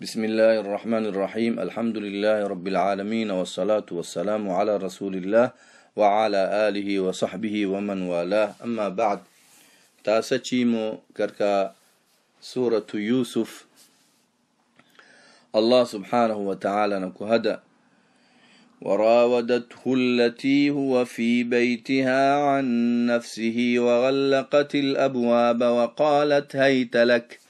بسم الله الرحمن الرحيم الحمد لله رب العالمين والصلاة والسلام على رسول الله وعلى آله وصحبه ومن والاه أما بعد تاسچيمو كركا سورة يوسف الله سبحانه وتعالى نكهدا وراودته التي هو في بيتها عن نفسه وغلقت الأبواب وقالت هيت لك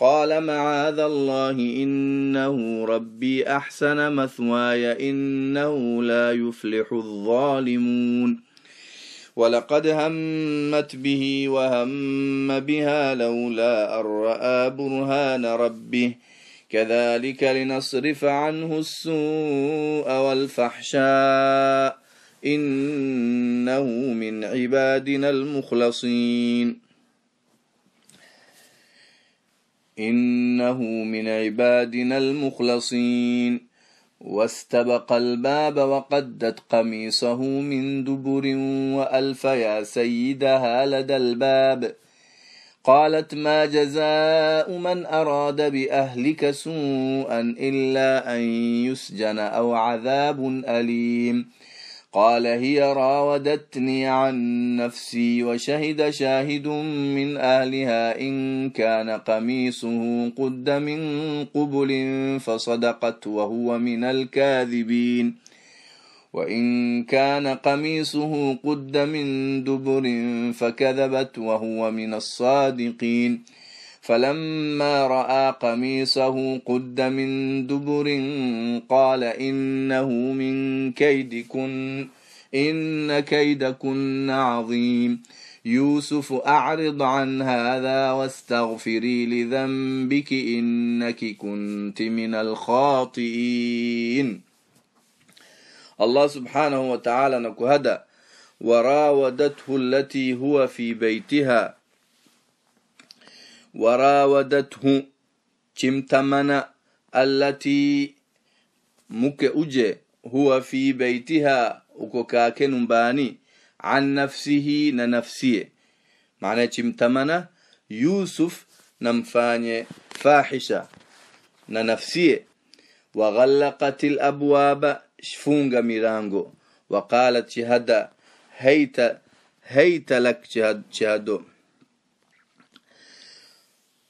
قال معاذ الله إنه ربي أحسن مثواي إنه لا يفلح الظالمون ولقد همت به وهم بها لولا أن رأى برهان ربه كذلك لنصرف عنه السوء والفحشاء إنه من عبادنا المخلصين إنه من عبادنا المخلصين واستبق الباب وقدت قميصه من دبر وألف يا سيدها لدى الباب قالت ما جزاء من أراد بأهلك سوءا إلا أن يسجن أو عذاب أليم قال هي راودتني عن نفسي وشهد شاهد من أهلها إن كان قميصه قد من قبل فصدقت وهو من الكاذبين وإن كان قميصه قد من دبر فكذبت وهو من الصادقين فلما رأى قميصه قد من دبر قال إنه من كيدكن إن كيدكن عظيم يوسف أعرض عن هذا واستغفري لذنبك إنك كنت من الخاطئين الله سبحانه وتعالى نكهدا وراودته التي هو في بيتها وراودته تمتمن التي مك أجي هو في بيتها وكوكاك نباني عن نفسه ننفسيه معناه تمتمن يوسف نمفاني فاحشة ننفسيه وغلقت الأبواب شفونغ ميرانغو وقالت شهدا هيت هيت لك شهد شهدو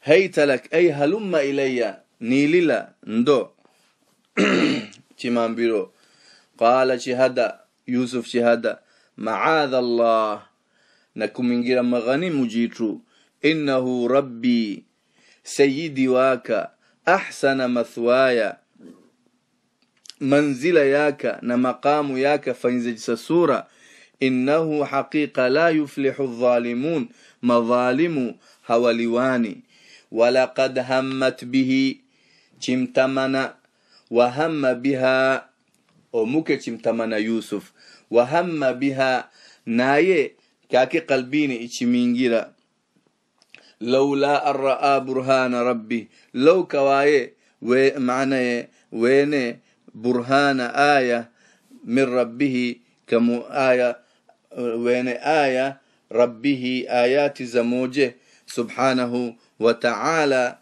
لك أي هلم إلي نيللا ندو تمام بيرو قال شهادة يوسف شهادة معاذ الله نكون من غير مغانم مجيتو إنه ربي سيدي واك أحسن مثوايا منزل ياك نمقام ياك فانزج سسورة إنه حقيقة لا يفلح الظالمون مظالم هوليواني ولقد همت به chimtamana wahamma biha omuke chimtamana yusuf wahamma biha naye kaki qalbini ichimingira laula arraa burhana rabbi law kawaye we maanaye wene burhana aya min rabbihi kamu aya wene aya rabbihi ayati zamoje subhanahu وتعالى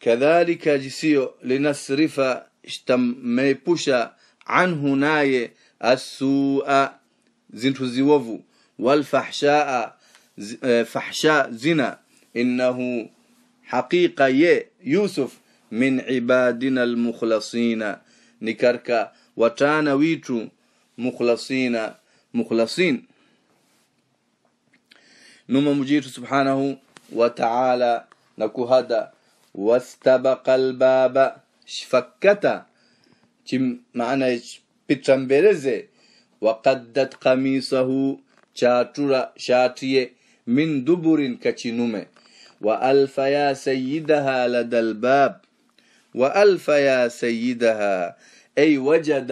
كذلك جسيو لنصرف اشتميبوشا عنه ناي السوء زنتو زيوفو والفحشاء آه، فحشاء زنا إنه حقيقة يوسف من عبادنا المخلصين نكركا وتانا ويتو مخلصين مخلصين نوم مجير سبحانه وتعالى نكو نكهدا واستبق الباب شفكتا تم معنى بترمبرز وقدت قميصه شاترا شاتيه من دبر كتنوم وألف يا سيدها لدى الباب وألف يا سيدها أي وجد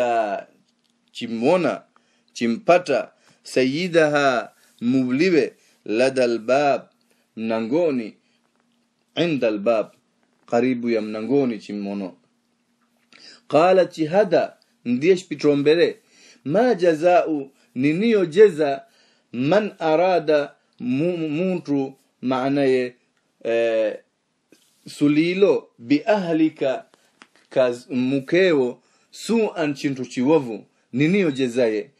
تمونا تمبتا سيدها مبلبه lada albab mnangoni inda albab karibu ya mnangoni chimono qala chihada ndiye shpitrombere ma jazau niniyo jeza man arada muntu maanaye e, sulilo biahlika mukeo an chintu chiwovu niniyo jezaye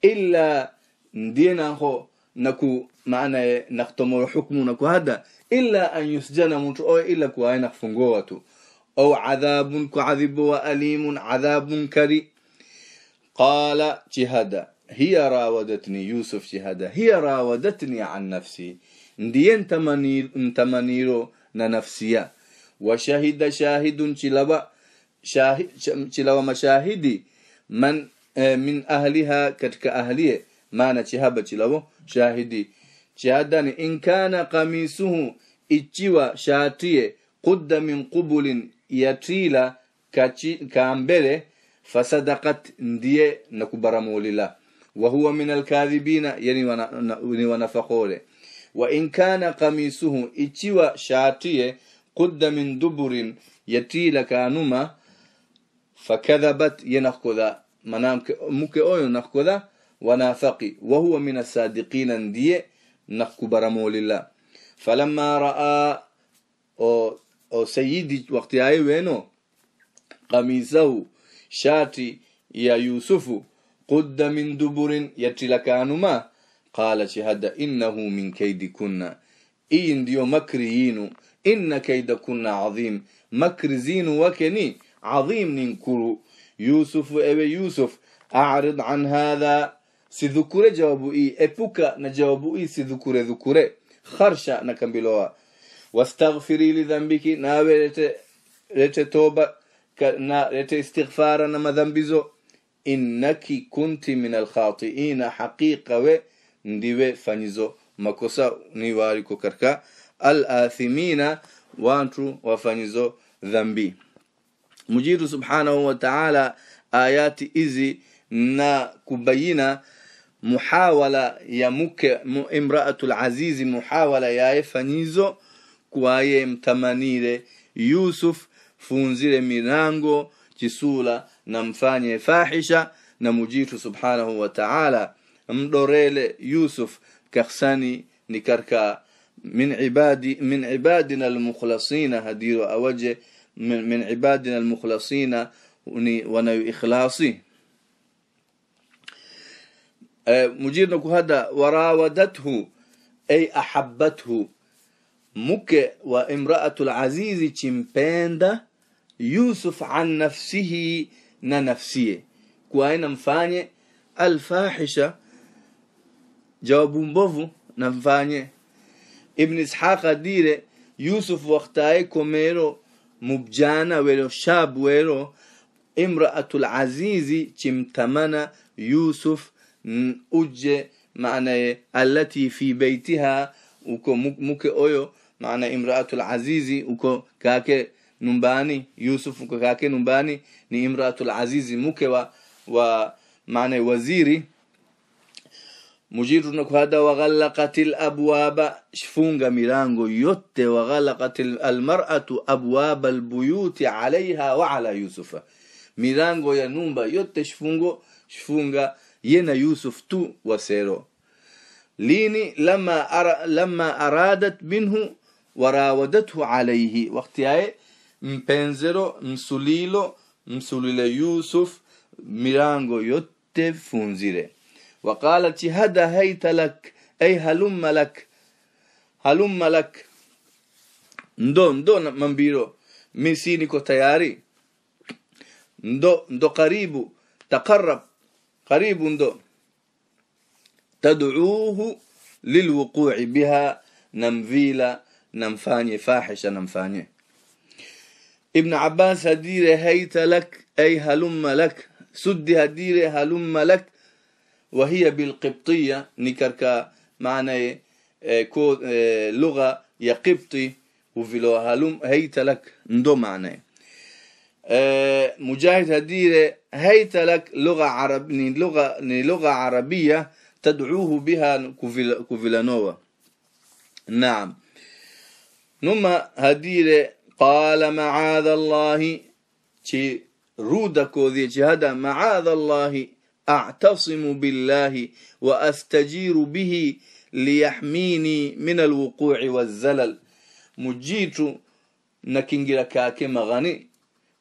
illa ndiye naho naku maanaye nakhtomowe hukmu naku hada ila an yusjana muntu oyo ila kuwaye nakfungowa tu au cadhabun kucadhibowa alimun cadhabun kadi qala chihada hiya rawadatni yusuf chihada hiya rawadatni an nafsi ndiye ntamaniro na nafsiya wa shahida shahidun chilaba chilawa mashahidi man e, min ahliha katka ahliye maana jihaba chilawo shahidi jihadan in kana kamisuhu ichiwa shatie qudda min qubulin yatila kachi, kaambele fasadaqat ndiye na kubaramulila wa huwa min alkadhibina yani ni wanafakore wa in kana kamisuhu ichiwa shatie qudda min duburin yatila kanuma fakadhabat yanakudha manamke mke oyo nakudha ونافقي وهو من الصادقين دي نفك مول الله فلما رأى أو, أو سيدي وقت هاي وينو قميصه شاتي يا يوسف قد من دبر لكانما قال شهد إنه من كيد كنا إين ديو مكريين إن كيد كنا عظيم مكرزين وكني عظيم ننكر يوسف أبي يوسف أعرض عن هذا sidhukure jawabu i epuka na jawabu i sidhukure dhukure kharsha na kambiloa wastaghfiri li lidhambiki na lete, lete toba na lete istighfara na madhambizo innaki kunti min alkhatiina haqiqa we ndiwe fanyizo makosa ni waliko katika alathimina wantu wafanyizo dhambi mujidu subhanahu wa ta'ala ayati izi na kubayina محاولة يا مك امرأة العزيز محاولة يا فنيزو كوايم تمانيد يوسف فونزير ميرانغو جسولة نمفاني فاحشة نمجيت سبحانه وتعالى مدوريل يوسف كخساني نكركا من عبادي من عبادنا المخلصين هديرو أوجه من, عبادنا المخلصين ونيو إخلاصي Eh, mujirnaku hadda waraawadathu ay ahabbathu mke wa imraatu lazizi chimpenda yusuf an nafsihi na nafsiye kuwaena mfanye alfahisha jawabu mbovu na mfanye ibn ishaq adire yusuf waktaye komero mubjana wero shab wero imraatu lazizi chimtamana yusuf أج معنى التي في بيتها وكو مك أيو معنى امرأة العزيز وكو كاك نمباني يوسف وكو كاك نمباني ني امرأة العزيز مك و, و معنى وزيري mujiru nakuhada waghalaqati alabwaba funga milango yote waghalaqati almar'atu abwaba albuyuti alaiha wa ala yusufa milango ya nyumba yote shfungo shfunga ينا يوسف تو وسيرو ليني لما أر... لما أرادت منه وراودته عليه وقت هاي مبنزرو مسوليلو مسوليل يوسف ميرانغو يوت فونزيره وقالت هذا هيت لك أي هلم لك هلم لك ندون ندون منبيرو مسيني كو تياري ندو ندو قريبو تقرب قريب دو تدعوه للوقوع بها نمفيلا نمفاني فاحشة نمفاني ابن عباس هدير هيت لك أي هلم لك سد هدير هلم لك وهي بالقبطية نكركا معنى آه، آه، لغة يقبطي وفي هلم هيت لك ندو معنى mujaahid haddiile hayta lak ni lugha carabiya tadcuuhu biha kuvilanova naam numa haddiile qaala macaada allahi ci ruudakoodii jihada macaada allahi actasimu billahi wa astajiiru bihi liyaxmiinii min alwuquuci wazalal mujiitu nakingira kaake maqani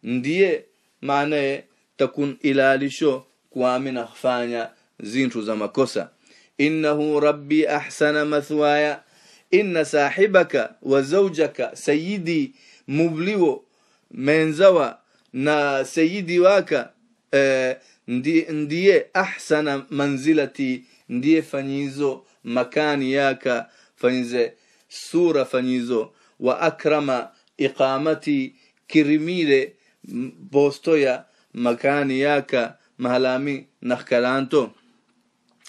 ndiye maanaye takun ilalisho kwami nafanya zintu za makosa innahu rabbi ahsana mathwaya inna sahibaka wa zawjaka sayidi mubliwo menzawa na sayidi waka eh, ndiye, ndiye ahsana manzilati ndiye fanyizo makani yaka fanyize sura fanyizo wa akrama iqamati kirimile bostoya makani yaka mahalami nakkalanto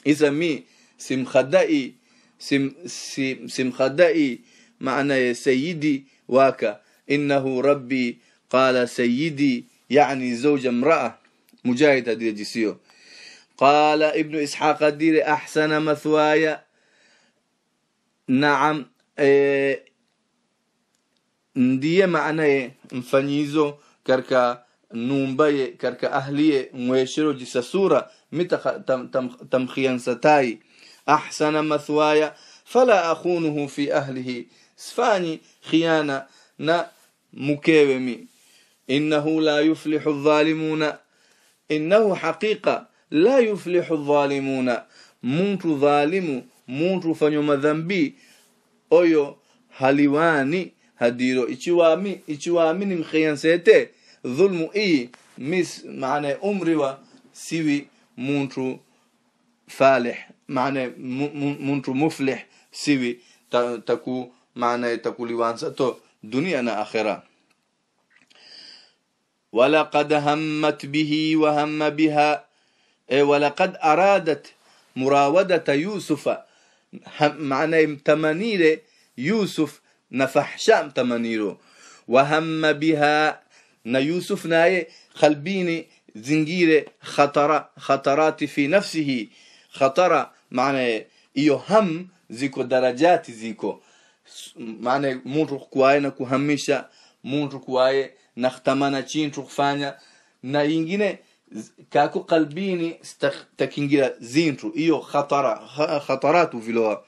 isami simkhadai sim, sim, simkhadai maana sayidi waka innahu rabbi qala sayidi yani zawja mraa mujahid adile jisio qala ibnu ishaq adile ahsana mathwaya naam e, ndiye maanaye mfanyizo كركا نومبي كركا أهلية ويشرو جسا سورة متى تمخيا ستاي أحسن مثوايا فلا أخونه في أهله سفاني خيانة نا مكيومي إنه لا يفلح الظالمون إنه حقيقة لا يفلح الظالمون muntu ظالم muntu fanyo ذنبي oyo هليواني هديرو ichiwami ichiwami ni mkhiyansete zulmu i معنى امري و سوي مونترو فالح معنى مونترو مفلح سوي تكو معناه تكو لوانسته دنيا انا آخرة ولقد همت به وهم بها ولقد أرادت مراودة يوسف معنى تمانير يوسف نفحشام تمنيره وهم بها na Yusuf naye khalbini zingire khatara khatarati fi nafsihi khatara maana hiyo ham ziko darajati ziko maana mtu kuaye na kuhamisha mtu kuaye na khatamana chintu kufanya na ingine kako kalbini takingira zintu hiyo khatara khataratu viloa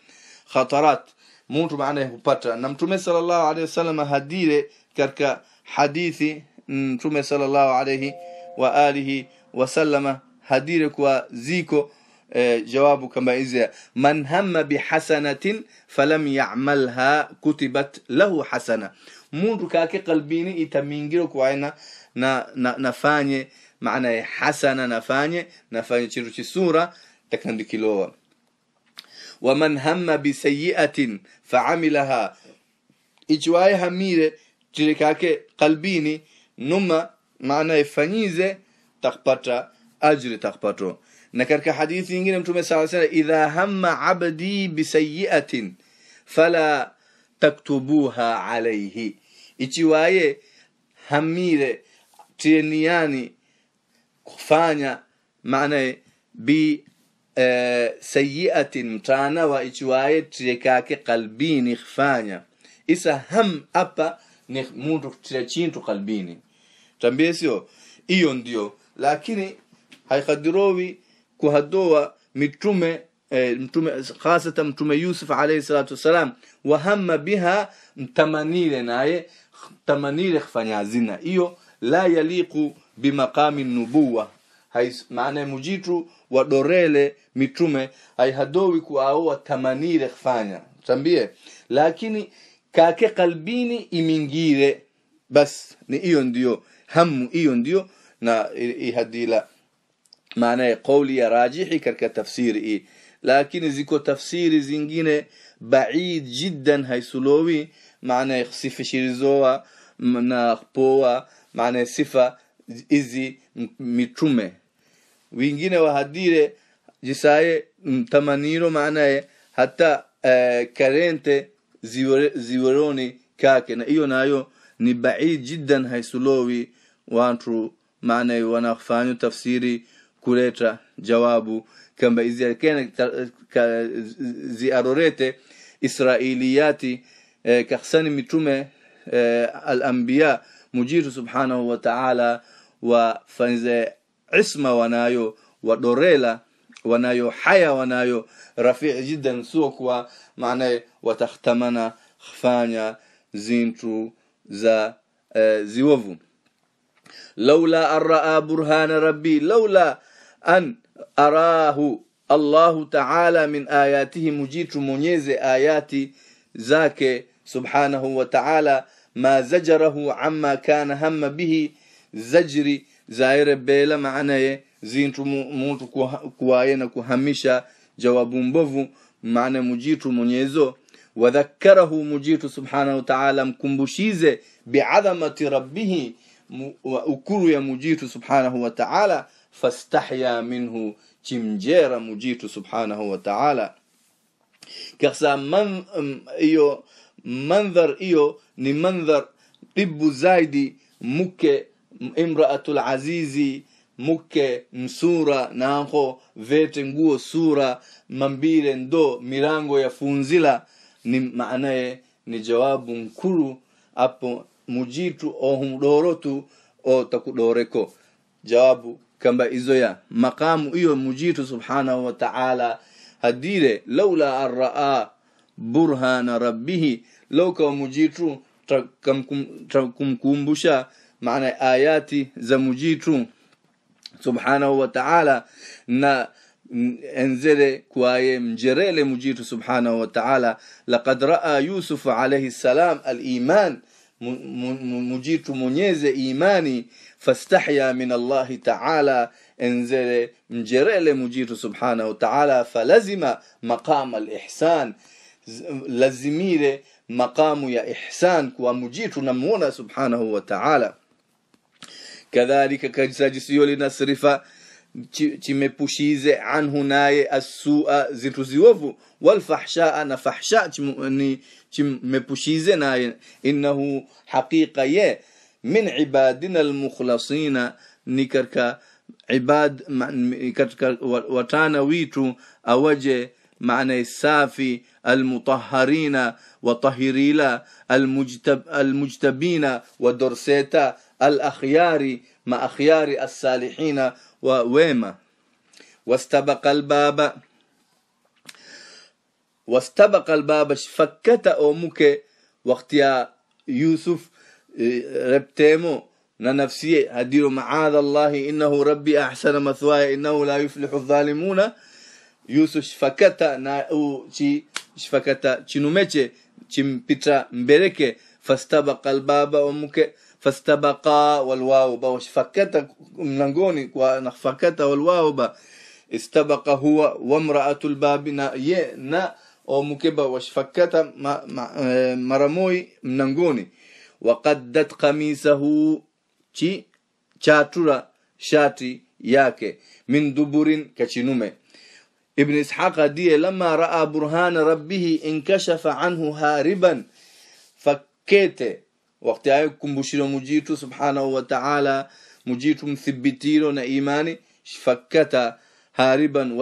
khatarat mtu maana hupata na mtume sallallahu alaihi wasallam hadire katika hadithi Mm, mtume sallallahu alayhi wa alihi wa sallama hadire kwa ziko eh, jawabu kama hizi man hamma bihasanatin falam ya'malha kutibat lahu hasana mundu kake kalbini itamingiro kwa aina na, nafanye na maana ya hasana nafanye nafanye chiru chisura takandikilowa man hamma bisayiatin faamilaha ichwaye hamire chile kalbini numa maana ifanyize takpata ajri takpato na katika hadithi nyingine mtume saa sala idha hamma abdi bisayiatin fala taktubuha alayhi ichiwaye hamire tieniani kufanya maana bi e, sayiatin mtana wa ichiwaye tiekake kalbini kufanya isa ham apa ni mtu kutia chintu kalbini tambie sio hiyo ndio lakini haikadirowi kuhadoa mitume e, mtume hasa mtume Yusuf alayhi salatu wasalam wahamma biha mtamanile naye tamanile kufanya zina hiyo la yaliqu bimaqami nubuwa maana mujitu wa dorele mitume haihadowi kuaoa tamanile kufanya tambie lakini kake kalbini imingire bas ni hiyo ndio hamu hiyo ndio na ihadila maana ya kauli ya rajihi katika tafsiri hii lakini ziko tafsiri zingine baid jiddan haisulowi maana ya sifishirizoa na poa maana ya sifa hizi mitume wengine wahadire jisaye mtamaniro maana ya hata uh, karente ziweroni kake na hiyo nayo ni baid jiddan haisulowi watu maana wanafanya tafsiri kuleta jawabu kamba ka ziarorete israiliyati eh, kahsani mitume eh, alambia mujiru subhanahu wa ta'ala wa fanze isma wanayo wadorela wanayo haya wanayo rafii jiddan suqwa maana watakhtamana khfanya zintu za e, eh, ziwovu laula araa burhana rabbi laula an arahu Allahu ta'ala min ayatihi mujitu monyeze ayati zake subhanahu wa ta'ala ma zajarahu amma kana hamma bihi zajri zaire bela maanaye zintu muntu kuwaye na kuhamisha jawabu mbovu maana mujitu mwenyezo wadhakarahu mujitu subhanahu wa ta'ala mkumbushize biadhamati rabbihi ukuru ya mujitu subhanahu wa ta'ala fastahya minhu chimjera mujitu subhanahu wa ta'ala kasa man hiyo um, mandhar hiyo ni mandhar tibu zaidi muke imraatul azizi mke msura nako vete nguo sura mambile ndo mirango ya funzila ni maanaye ni jawabu mkulu apo mujitu ohumdorotu takudoreko jawabu kamba izoya makamu iyo mujitu subhanahu wa ta'ala hadire laula arraa burhana rabbihi lauka mujitu kumkumbusha maana ayati za mujitu subhanahu wa ta'ala na enzere kwaye mjerele mujitu subhanahu wa ta'ala laqad raa yusuf alayhi salam aliman mujitu munyeze imani fastahya min allah ta'ala enzere mjerele mujitu subhanahu wa ta'ala falazima maqama alihsan lazimire maqamu ya ihsan kwa mujitu namuona subhanahu wa ta'ala kadhalika kajisajisiyo linasrifa chimepushize anhu naye assua zintu ziovu walfahshaa na fahsha chimepushize naye innahu haqiqa ye min ibadina almukhlasina ni katika ibad katika watana witu awaje معنى السافي المطهرين وطهريلا المجتب المجتبين ودرسيتا الأخيار ما أخيار الصالحين وويما واستبق الباب واستبق الباب فكت أمك وقت يا يوسف إيه، ربتمو نفسي هدير معاذ الله إنه ربي أحسن مثواي إنه لا يفلح الظالمون يوسف شفكتا أو u chi شنو chinumeche شم بيتا مبركة فاستبق الباب أمك فاستبقا والواو با وش فكتا ملنغوني ونخ فكتا والواو با استبقا هو وامرأة الباب نا ينا او مكبا وش فكتا مرموي ملنغوني وقدت قميسه تي شاترا شاتي ياكي من دبور كشنومي ابن اسحاق دي لما راى برهان ربه انكشف عنه هاربا فكيت wakati hayo kumbushiro mujitu subhanahu wa ta'ala mujitu mthibitiro na imani fakata hariban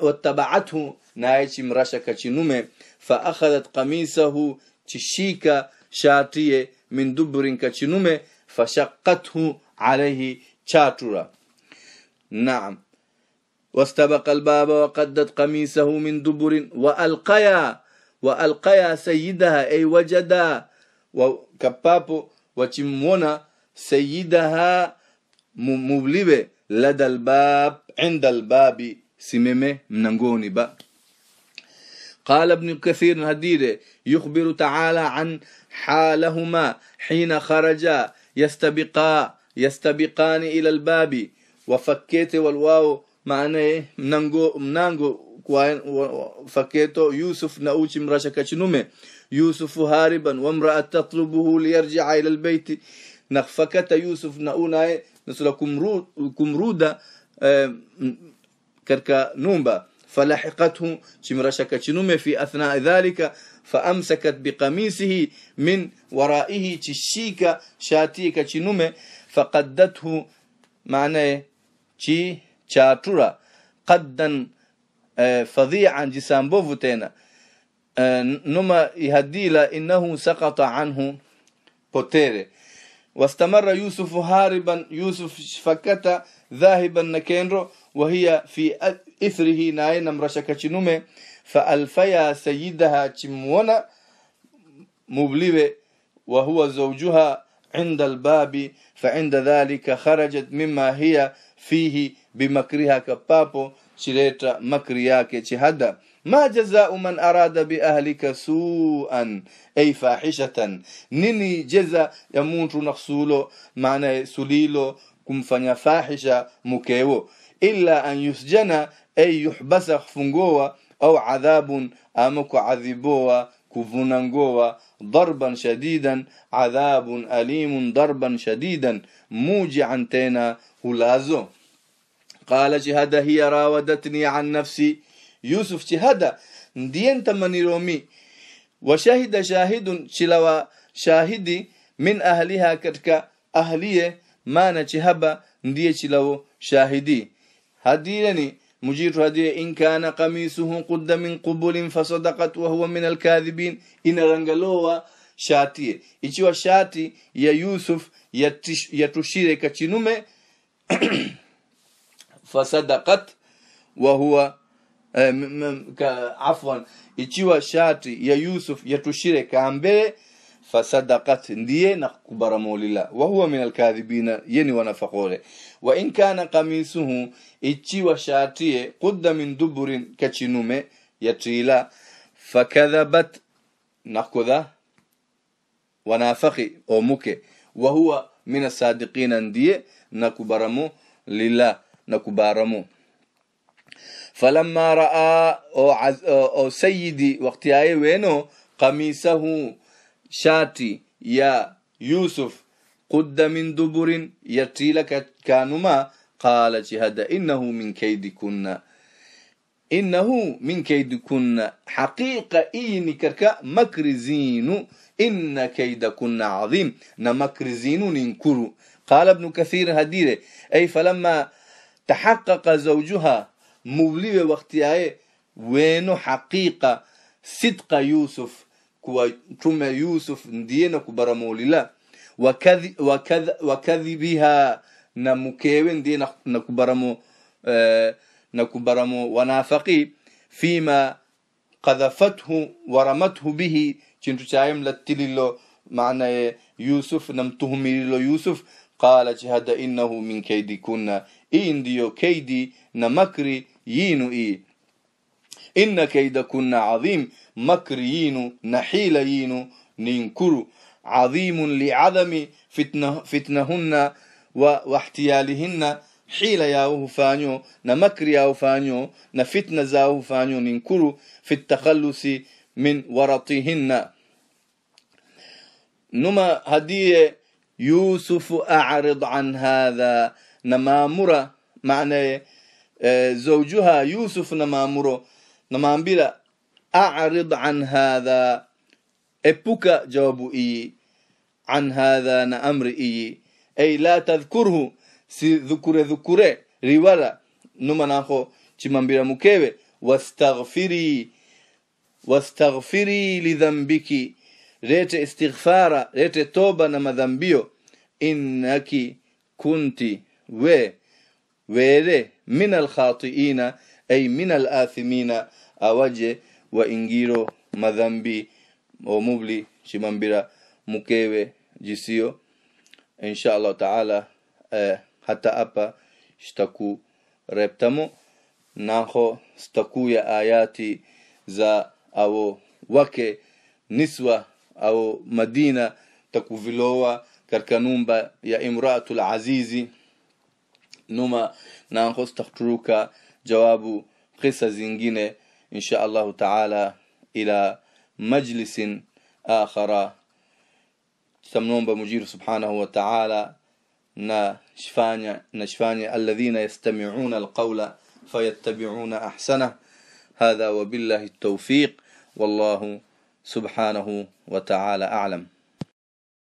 wattabaathu naye chimrasha kachinume fa akhadhat qamisahu chishika shatiye min dubrin kachinume fashaqqathu alayhi chatura naam واستبق الباب وقدت قميصه من دبر وألقيا وألقيا سيدها أي وجدا kapapo wakimuona sayidaha mubliwe lada الباب inda الباب simeme mnangoni ba قال ابن كثير هديره يخبر تعالى عن حالهما حين خرجا يستبقا يستبقان إلى الباب وفكيت والواو معناه منغو منانغو فكيتو يوسف نأوش مرشكة شنومي يوسف هاربا وامرأة تطلبه ليرجع إلى البيت نخفكت يوسف نأونا نسل كمرود كمرودا كركا نومبا فلحقته شمرشكة شنومي في أثناء ذلك فأمسكت بقميصه من ورائه تشيكا شاتيكا شنومي فقدته معناه تشي تشاتورا قدا آه، فظيعا جسام بوفوتينا آه، نما يهديلا إنه سقط عنه بوتيري واستمر يوسف هاربا يوسف فكتا ذاهبا نكينرو وهي في إثره ناينا مرشكة فألفيا سيدها تشمونا مبلبه وهو زوجها عند الباب فعند ذلك خرجت مما هي فيه بمكرها كبابو shileta makri yake chihada ma jazau man arada biahlika suan ay fahishatan nini jeza ya muntu naksulo maana sulilo kumfanya fahisha mukewo illa an yusjana ay yuhbasa kufungowa au adhabun ama kuadhibowa kuvuna ngowa darban shadidan adhabun alimun darban shadidan mujian tena hulazo قال جهادة هي راودتني عن نفسي يوسف جهادة دين تمني رومي وشهد شاهد شلوا شاهدي من أهلها كتك أهلية ما نجهب ندي شلوا شاهدي هديني مجير هدي إن كان قميصه قد من قبول فصدقت وهو من الكاذبين إن رنجلوا شاتي إيش شاتي يا يوسف يتش يتشير كتشنومه fasadaqat wa huwa eh, afwan ichiwa shati ya Yusuf yatushire kaambele fasadaqat ndiye na kubara maulila wa huwa min alkadhibina yeni wanafakore wa in kana qamisuhu ichiwa shatiye qudda min duburin kachinume yatila fakadhabat nakudha wanafaki omuke wa huwa min asadiqina ndiye na kubaramu lillah نكبارمو فلما راى او, عز أو سيدي وقت وينو قميصه شاتي يا يوسف قد من دبر يتيلك كانما قال جهد انه من كيدكن انه من كيدكن حقيقه اني كركا مكرزين ان كيدكن عظيم نمكرزين ننكر قال ابن كثير هديره اي فلما تحقق زوجها مولي وقتها وينو حقيقة صدق يوسف كوتوما يوسف ndiye kubaramulila wakadhi wakadhi wakadhibiha na mkewe ndiye na, na kubaramu eh, na kubaramu wanafaqi fima qadhafathu waramathu bihi chintu chaye mlatililo maana ye yusuf na mtuhumililo yusuf qalat hada innahu min kaydikunna إينديو كيدي نمكري يينو إي إن كيد كنا عظيم مكري يينو نحيل يينو ننكرو عظيم لعدم فتنه فتنهن واحتيالهن حيلة ياوه فانيو نمكر ياوه فانيو نفتن زاوه فانيو ننكرو في التخلص من ورطهن نما هدية يوسف أعرض عن هذا na maamura maana e, zawjuha yusuf na maamuro na namaambila a'rid an hadha epuka jawabu iyi an hadha na amri iyi ay la tadhkurhu si dhukure dhukure riwala numa nako chimambira mukewe wastaghfiri wastaghfiri lidhambiki rete istighfara rete toba na madhambio innaki kunti ve vere min khatiina ay min athimina awaje wa ingiro madhambi omubli chimambira mukewe jisio inshallah taala eh, hata apa shtaku reptamo naho stakuya ayati za awo wake niswa au madina takuvilowa karkanumba ya imratul azizi numa na hostaturuka jawabu qisa zingine insha allahu taala ila majlisin akhara tutamnomba mujiru subhanahu wa ta'ala na shifanya na shifanya alladhina yastami'una alqawla fayattabi'una ahsana hadha wa billahi at-tawfiq wallahu subhanahu wa ta'ala a'lam